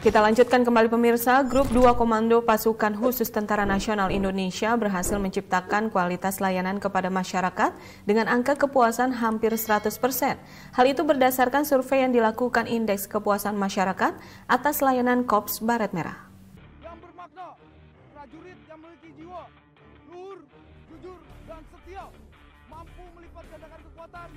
Kita lanjutkan kembali pemirsa, Grup 2 Komando Pasukan Khusus Tentara Nasional Indonesia berhasil menciptakan kualitas layanan kepada masyarakat dengan angka kepuasan hampir 100%. Hal itu berdasarkan survei yang dilakukan Indeks Kepuasan Masyarakat atas layanan KOPS Baret Merah. Yang bermakna, prajurit yang memiliki jiwa, luhur, jujur, dan setia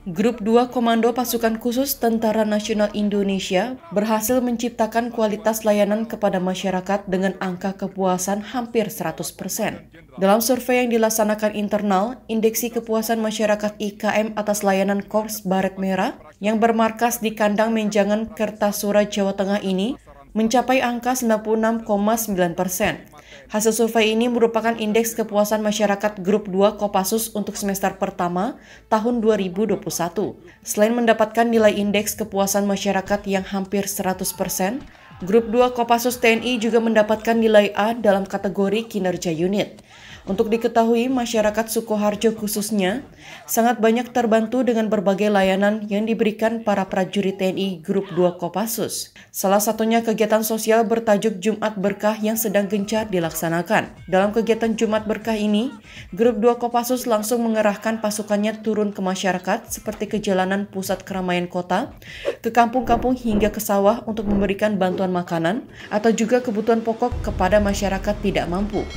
Grup 2 Komando Pasukan Khusus Tentara Nasional Indonesia berhasil menciptakan kualitas layanan kepada masyarakat dengan angka kepuasan hampir 100%. Dalam survei yang dilaksanakan internal, Indeksi Kepuasan Masyarakat IKM atas layanan Korps Baret Merah yang bermarkas di kandang Menjangan Kertasura, Jawa Tengah ini mencapai angka 96,9 persen Hasil survei ini merupakan indeks kepuasan masyarakat grup 2 Kopassus untuk semester pertama tahun 2021. Selain mendapatkan nilai indeks kepuasan masyarakat yang hampir 100%, grup 2 Kopassus TNI juga mendapatkan nilai A dalam kategori kinerja unit. Untuk diketahui, masyarakat Sukoharjo khususnya sangat banyak terbantu dengan berbagai layanan yang diberikan para prajurit TNI Grup 2 Kopassus. Salah satunya kegiatan sosial bertajuk Jumat Berkah yang sedang gencar dilaksanakan. Dalam kegiatan Jumat Berkah ini, Grup 2 Kopassus langsung mengerahkan pasukannya turun ke masyarakat seperti ke jalanan pusat keramaian kota, ke kampung-kampung hingga ke sawah untuk memberikan bantuan makanan atau juga kebutuhan pokok kepada masyarakat tidak mampu.